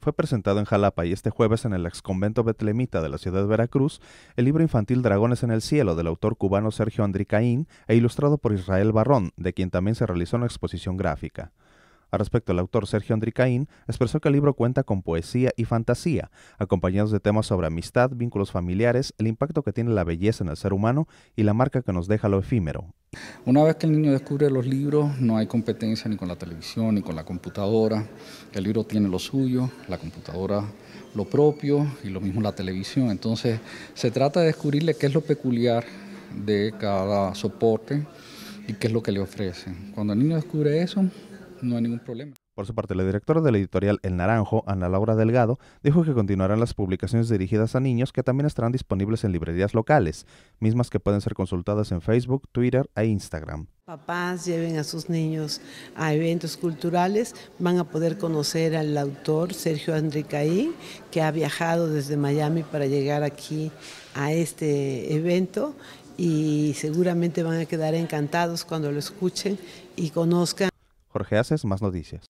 Fue presentado en Jalapa y este jueves en el exconvento betlemita de la ciudad de Veracruz el libro infantil Dragones en el Cielo del autor cubano Sergio Andricaín e ilustrado por Israel Barrón, de quien también se realizó una exposición gráfica. A respecto, el autor Sergio Andricaín expresó que el libro cuenta con poesía y fantasía, acompañados de temas sobre amistad, vínculos familiares, el impacto que tiene la belleza en el ser humano y la marca que nos deja lo efímero. Una vez que el niño descubre los libros, no hay competencia ni con la televisión ni con la computadora. El libro tiene lo suyo, la computadora lo propio y lo mismo la televisión. Entonces, se trata de descubrirle qué es lo peculiar de cada soporte y qué es lo que le ofrecen. Cuando el niño descubre eso, no hay ningún problema. Por su parte, la directora de la editorial El Naranjo, Ana Laura Delgado, dijo que continuarán las publicaciones dirigidas a niños que también estarán disponibles en librerías locales, mismas que pueden ser consultadas en Facebook, Twitter e Instagram. Papás lleven a sus niños a eventos culturales, van a poder conocer al autor Sergio Andricaí, que ha viajado desde Miami para llegar aquí a este evento y seguramente van a quedar encantados cuando lo escuchen y conozcan. Jorge Haces, más noticias.